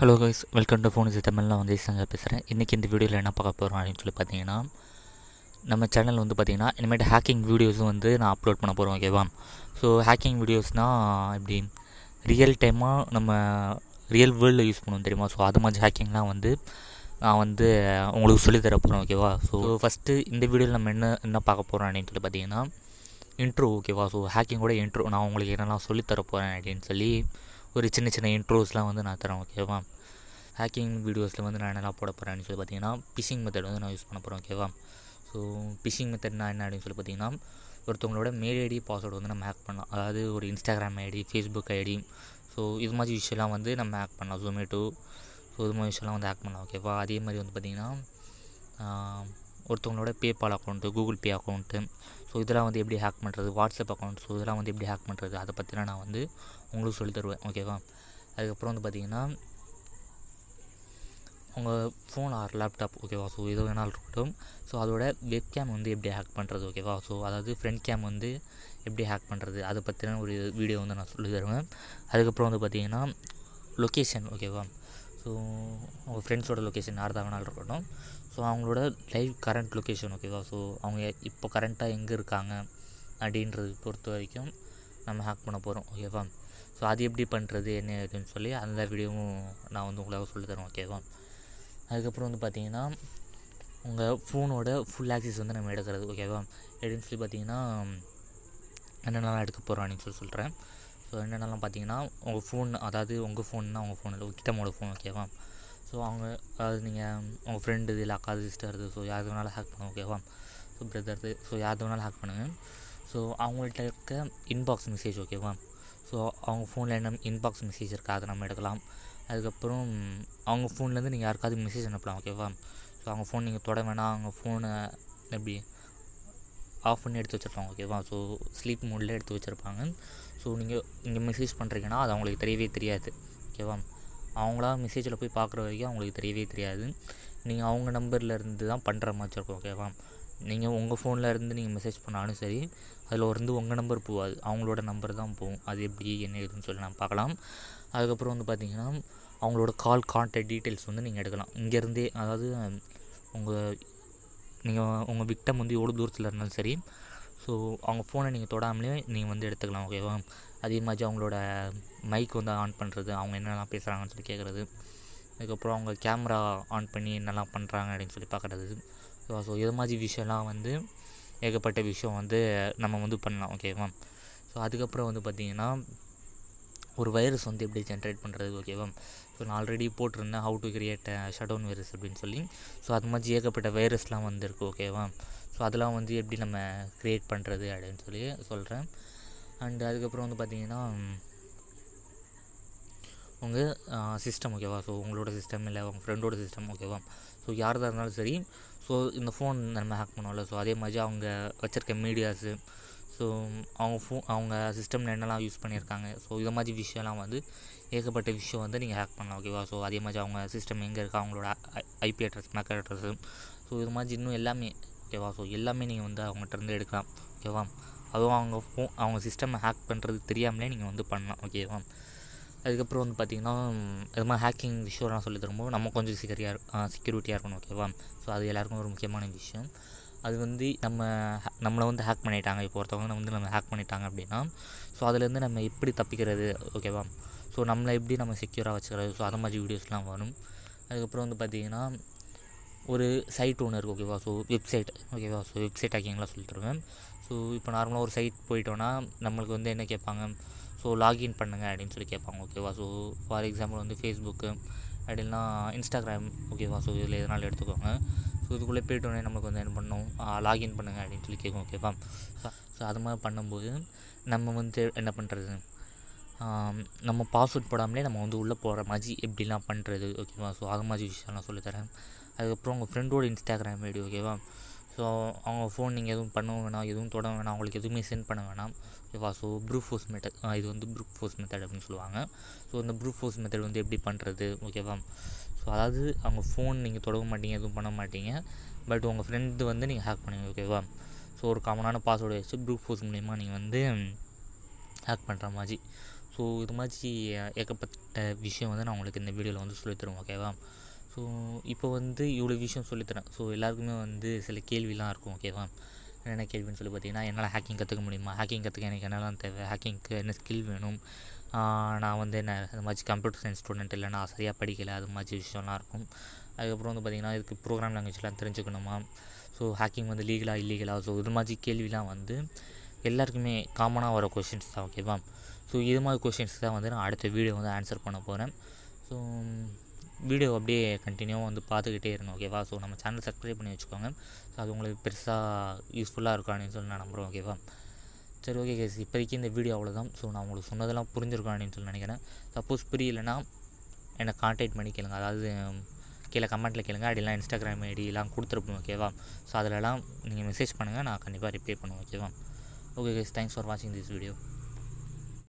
hello guys welcome to phone is தமிழ்லாம் வந்து சங்க பேசுகிறேன் இன்றைக்கி இந்த வீடியோவில் என்ன பார்க்க போகிறோம் அப்படின்னு சொல்லி பார்த்தீங்கன்னா நம்ம சேனல் வந்து பார்த்திங்கன்னா இனிமேட்டு ஹேக்கிங் வீடியோஸும் வந்து நான் அப்லோட் பண்ண போகிறோம் ஓகேவா ஸோ ஹேக்கிங் வீடியோஸ்னால் இப்படி ரியல் டைமாக நம்ம ரியல் வேர்ல்டில் யூஸ் பண்ணுவோம் தெரியுமா ஸோ அது மாதிரி ஹேக்கிங்லாம் வந்து நான் வந்து உங்களுக்கு சொல்லித்தர போகிறேன் ஓகேவா ஸோ ஃபஸ்ட்டு இந்த வீடியோவில் நம்ம என்ன என்ன பார்க்க போகிறோம் அப்படின்னு சொல்லி பார்த்தீங்கன்னா இன்ட்ரோ ஓகேவா ஸோ கூட இன்ட்ரோ நான் உங்களுக்கு என்னெல்லாம் சொல்லித்தர போகிறேன் அப்படின்னு சொல்லி ஒரு சின்ன சின்ன இன்ட்ரோஸ்லாம் வந்து நான் தரேன் ஓகேவா ஹேக்கிங் வீடியோஸில் வந்து நான் என்னெல்லாம் போட போகிறேன்னு சொல்லி பார்த்தீங்கன்னா பிஷிங் மெத்தட் வந்து நான் யூஸ் பண்ண போகிறேன் ஓகேவா ஸோ பிஷிங் மெத்தட்னா என்ன அப்படின்னு சொல்லி பார்த்தீங்கன்னா ஒருத்தவங்களோட மெயில் ஐடி பாஸ்வேர்டு வந்து நம்ம ஹேக் பண்ணலாம் அதாவது ஒரு Instagram ID Facebook ID so இது மாதிரி விஷயம்லாம் வந்து நம்ம ஹேக் பண்ணலாம் ஜொமேட்டோ ஸோ இது மாதிரி விஷயம்லாம் வந்து ஹேக் பண்ணலாம் ஓகேவா அதே மாதிரி வந்து பார்த்திங்கன்னா ஒருத்தவங்களோட PayPal account Google Pay account so இதெல்லாம் வந்து எப்படி ஹேக் பண்ணுறது வாட்ஸ்அப் அக்கௌண்ட் ஸோ இதெல்லாம் வந்து எப்படி ஹேக் பண்ணுறது அதை பற்றிலாம் நான் வந்து உங்களுக்கு சொல்லி தருவேன் ஓகேவா அதுக்கப்புறம் வந்து பார்த்திங்கன்னா உங்கள் ஃபோன் ஆர் லேப்டாப் ஓகேவா ஸோ எது வேணாலும் இருக்கட்டும் ஸோ அதோட வெப் கேம் வந்து எப்படி ஹேக் பண்ணுறது ஓகேவா ஸோ அதாவது ஃப்ரண்ட் கேம் வந்து எப்படி ஹேக் பண்ணுறது அதை பற்றின ஒரு வீடியோ வந்து நான் சொல்லி தருவேன் அதுக்கப்புறம் வந்து பார்த்திங்கன்னா லொக்கேஷன் ஓகேவா ஸோ அவங்க ஃப்ரெண்ட்ஸோட லொக்கேஷன் யார் வேணாலும் இருக்கட்டும் ஸோ அவங்களோட லைவ் கரண்ட் லொக்கேஷன் ஓகேவா ஸோ அவங்க இப்போ கரண்ட்டாக எங்கே இருக்காங்க அப்படின்றது பொறுத்த வரைக்கும் நம்ம ஹேக் பண்ண போகிறோம் ஓகேவா ஸோ அது எப்படி பண்ணுறது என்ன அப்படின்னு சொல்லி அந்த வீடியோவும் நான் வந்து உங்களால் சொல்லித்தரேன் ஓகேவா அதுக்கப்புறம் வந்து பார்த்தீங்கன்னா உங்கள் ஃபோனோட ஃபுல் ஆக்சஸ் வந்து நம்ம எடுக்கிறது ஓகேவா எப்படின்னு சொல்லி பார்த்தீங்கன்னா என்னென்னலாம் எடுக்க போகிறோம் அப்படின்னு சொல்லி சொல்கிறேன் ஸோ என்னென்னலாம் பார்த்தீங்கன்னா உங்கள் ஃபோன் அதாவது உங்கள் ஃபோன்னா உங்கள் ஃபோன் இல்லை கிட்டமோட ஃபோன் ஓகேவா ஸோ அவங்க அதாவது நீங்கள் உங்கள் ஃப்ரெண்டு இல்லை அக்கா சிஸ்டர் ஸோ யார் வேணாலும் ஹேக் பண்ணுங்க ஓகேவா ஸோ பிரதர்து ஸோ யார் வேணாலும் ஹேக் பண்ணுங்கள் ஸோ அவங்கள்ட்ட இருக்க இன்பாக்ஸ் மெசேஜ் ஓகேவா ஸோ அவங்க ஃபோனில் என்ன இன்பாக்ஸ் மெசேஜ் இருக்கா அதை நம்ம எடுக்கலாம் அதுக்கப்புறம் அவங்க ஃபோன்லேருந்து நீங்கள் யாருக்காவது மெசேஜ் அனுப்பலாம் ஓகேவா ஸோ அவங்க ஃபோன் நீங்கள் தொட வேணாம் அவங்க ஃபோனை எப்படி ஆஃப் பண்ணி எடுத்து வச்சுருப்பாங்க ஓகேவா ஸோ ஸ்லீப் மூடில் எடுத்து வச்சுருப்பாங்க ஸோ நீங்கள் நீங்கள் மெசேஜ் பண்ணுறீங்கன்னா அது அவங்களுக்கு தெரியவே தெரியாது ஓகேவா அவங்களா மெசேஜில் போய் பார்க்குற வரைக்கும் அவங்களுக்கு தெரியவே தெரியாது நீங்கள் அவங்க நம்பர்லேருந்து தான் பண்ணுற மாதிரி இருக்கும் ஓகேவா நீங்கள் உங்கள் ஃபோனில் இருந்து நீங்கள் மெசேஜ் பண்ணாலும் சரி அதில் இருந்து உங்கள் நம்பர் போகாது அவங்களோட நம்பர் தான் போகும் அது எப்படி என்ன ஏதுன்னு சொல்லி நான் பார்க்கலாம் அதுக்கப்புறம் வந்து பார்த்திங்கன்னா அவங்களோட கால் கான்டாக்ட் டீட்டெயில்ஸ் வந்து நீங்கள் எடுக்கலாம் இங்கேருந்தே அதாவது உங்கள் நீங்கள் உங்கள் விக்டம் வந்து எவ்வளோ தூரத்தில் இருந்தாலும் சரி ஸோ அவங்க ஃபோனை நீங்கள் தொடாமலே நீங்கள் வந்து எடுத்துக்கலாம் ஓகேவா அதே மாதிரி அவங்களோட மைக் வந்து ஆன் பண்ணுறது அவங்க என்னெல்லாம் பேசுகிறாங்கன்னு சொல்லி கேட்குறது அதுக்கப்புறம் அவங்க கேமரா ஆன் பண்ணி என்னெல்லாம் பண்ணுறாங்க அப்படின்னு சொல்லி பார்க்குறது ஸோ ஸோ இது மாதிரி விஷயம்லாம் வந்து ஏகப்பட்ட விஷயம் வந்து நம்ம வந்து பண்ணலாம் ஓகேவா ஸோ அதுக்கப்புறம் வந்து பார்த்திங்கன்னா ஒரு வைரஸ் வந்து எப்படி ஜென்ரேட் பண்ணுறது ஓகேவா இப்போ நான் ஆல்ரெடி போட்டிருந்தேன் how to create shutdown virus அப்படின்னு சொல்லி ஸோ அது மாதிரி ஏகப்பட்ட வைரஸ்லாம் வந்திருக்கு ஓகேவா ஸோ அதெல்லாம் வந்து எப்படி நம்ம க்ரியேட் பண்ணுறது அப்படின்னு சொல்லி சொல்கிறேன் அண்டு அதுக்கப்புறம் வந்து பார்த்தீங்கன்னா உங்கள் சிஸ்டம் ஓகேவா ஸோ உங்களோட சிஸ்டம் இல்லை உங்கள் ஃப்ரெண்டோட சிஸ்டம் ஓகேவா ஸோ யார் தான் இருந்தாலும் சரி ஸோ இந்த ஃபோன் நம்ம ஹேக் பண்ணுவோம்ல ஸோ அதே மாதிரி அவங்க வச்சுருக்க மீடியாஸு ஸோ அவங்க ஃபோ அவங்க சிஸ்டமில் என்னெல்லாம் யூஸ் பண்ணியிருக்காங்க ஸோ இதை மாதிரி விஷயம்லாம் வந்து ஏகப்பட்ட விஷயம் வந்து நீங்கள் ஹேக் பண்ணலாம் ஓகேவா ஸோ அதே மாதிரி அவங்க சிஸ்டம் எங்கே இருக்கா அவங்களோட IP address MAC address so இது மாதிரி இன்னும் எல்லாமே ஓகேவா ஸோ எல்லாமே நீங்கள் வந்து இருந்து எடுக்கலாம் ஓகேவா அதுவும் அவங்க ஃபோ அவங்க சிஸ்டம் ஹேக் பண்ணுறது தெரியாமலே நீங்கள் வந்து பண்ணலாம் ஓகேவா அதுக்கப்புறம் வந்து பார்த்திங்கன்னா இது மாதிரி ஹேக்கிங் விஷயம்லாம் சொல்லி தரும்போது நம்ம கொஞ்சம் சிக்கரியாக செக்யூரிட்டியாக இருக்கணும் ஓகேவா ஸோ அது எல்லாருக்கும் ஒரு முக்கியமான விஷயம் அது வந்து நம்ம நம்மளை வந்து ஹேக் பண்ணிட்டாங்க இப்போ ஒருத்தவங்க வந்து நம்ம ஹேக் பண்ணிட்டாங்க அப்படின்னா ஸோ அதுலேருந்து நம்ம எப்படி தப்பிக்கிறது ஓகேவா ஸோ நம்மளை எப்படி நம்ம செக்யூராக வச்சுக்கிறது ஸோ அந்த மாதிரி வீடியோஸ்லாம் வரும் அதுக்கப்புறம் வந்து பார்த்திங்கன்னா ஒரு சைட் ஒன்று இருக்குது ஓகேவா ஸோ வெப்சைட் ஓகேவா ஸோ வெப்சைட் ஹேக்கிங்லாம் சொல்லி தருவேன் ஸோ இப்போ நார்மலாக ஒரு சைட் போயிட்டோன்னா நம்மளுக்கு வந்து என்ன கேட்பாங்க ஸோ லாகின் பண்ணுங்கள் அப்படின்னு சொல்லி கேட்பாங்க ஓகேவா ஸோ ஃபார் எக்ஸாம்பிள் வந்து ஃபேஸ்புக்கு அப்படின்னா இன்ஸ்டாகிராம் ஓகேவா ஸோ இதில் எதனாலும் எடுத்துக்கோங்க ஸோ இதுக்குள்ளே போய்ட்டோடனே நம்மளுக்கு வந்து என்ன பண்ணும் லாகின் பண்ணுங்கள் அப்படின்னு சொல்லி கேட்கும் ஓகேவா ஸோ அது மாதிரி பண்ணும்போது நம்ம வந்து என்ன பண்ணுறது நம்ம பாஸ்வேர்ட் போடாமலே நம்ம வந்து உள்ளே போகிற மாதிரி எப்படிலாம் பண்ணுறது ஓகேவா ஸோ அது மாதிரி விஷயம்லாம் சொல்லித்தரேன் அதுக்கப்புறம் உங்கள் ஃப்ரெண்டோட இன்ஸ்டாகிராம் ஐடி ஓகேவா ஸோ அவங்க ஃபோன் நீங்கள் எதுவும் பண்ணவும் வேணாம் எதுவும் தொட வேணாம் அவங்களுக்கு எதுவுமே சென்ட் பண்ண வேணாம் ஓகேவா ஸோ ப்ரூஃப் ஃபோர்ஸ் மெத்தட் இது வந்து ப்ரூஃப் ஃபோர்ஸ் மெத்தட் அப்படின்னு சொல்லுவாங்க ஸோ இந்த ப்ரூஃப் ஃபோர்ஸ் மெத்தட் வந்து எப்படி பண்ணுறது ஓகேவா ஸோ அதாவது அவங்க ஃபோன் நீங்கள் தொடங்க மாட்டீங்க எதுவும் பண்ண மாட்டீங்க பட் உங்கள் ஃப்ரெண்டு வந்து நீங்கள் ஹேக் பண்ணுங்கள் ஓகேவா ஸோ ஒரு காமனான பாஸ்வேர்டு வச்சு ப்ரூஃப் ஃபோர்ஸ் மூலிமா நீங்கள் வந்து ஹேக் பண்ணுற மாதிரி ஸோ இது மாதிரி ஏகப்பட்ட விஷயம் வந்து நான் உங்களுக்கு இந்த வீடியோவில் வந்து சொல்லித்தருவோம் ஓகேவா ஸோ இப்போ வந்து இவ்வளோ விஷயம் சொல்லித்தரேன் ஸோ எல்லாருக்குமே வந்து சில கேள்விலாம் இருக்கும் ஓகேவா என்னென்ன கேள்வின்னு சொல்லி பார்த்தீங்கன்னா என்னால் ஹேக்கிங் கற்றுக்க முடியுமா ஹேக்கிங் கற்றுக்க எனக்கு என்னெல்லாம் தேவை ஹேக்கிங்க்கு என்ன ஸ்கில் வேணும் நான் வந்து என்ன அது மாதிரி கம்ப்யூட்டர் சயின்ஸ் ஸ்டூடெண்ட் இல்லை நான் சரியாக படிக்கலை அது மாதிரி விஷயம்லாம் இருக்கும் அதுக்கப்புறம் வந்து பார்த்திங்கன்னா இதுக்கு ப்ரோக்ராம் லாங்குவேஜ்லாம் தெரிஞ்சுக்கணுமா ஸோ ஹேக்கிங் வந்து லீகலாக இல்லீகலா ஸோ இது மாதிரி கேள்விலாம் வந்து எல்லாருக்குமே காமனாக வர கொஷின்ஸ் தான் ஓகேவா ஸோ இது மாதிரி கொஷின்ஸ் தான் வந்து நான் அடுத்த வீடியோ வந்து ஆன்சர் பண்ண போகிறேன் ஸோ வீடியோ அப்படியே கண்டினியூவாக வந்து பார்த்துக்கிட்டே இருங்க ஓகேவா ஸோ நம்ம சேனல் சப்ஸ்கிரைப் பண்ணி வச்சுக்கோங்க ஸோ அது உங்களுக்கு பெருசாக யூஸ்ஃபுல்லாக இருக்கும் அப்படின்னு சொல்லி நான் நம்புகிறேன் ஓகேவா சரி ஓகே கேஸ் இப்போதைக்கு இந்த வீடியோ அவ்வளோதான் ஸோ நான் உங்களுக்கு சொன்னதெல்லாம் புரிஞ்சிருக்கோம் அப்படின்னு சொல்லி நினைக்கிறேன் சப்போஸ் புரியலைன்னா என்னை காண்டாக்ட் பண்ணி கேளுங்க அதாவது கீழே கமெண்ட்டில் கேளுங்க அப்படிலாம் இன்ஸ்டாகிராம் ஐடிலாம் கொடுத்துருப்போம் ஓகேவா ஸோ அதிலலாம் நீங்கள் மெசேஜ் பண்ணுங்கள் நான் கண்டிப்பாக ரிப்ளை பண்ணுவேன் ஓகேவா ஓகே கேஸ் தேங்க்ஸ் ஃபார் வாட்சிங் திஸ் வீடியோ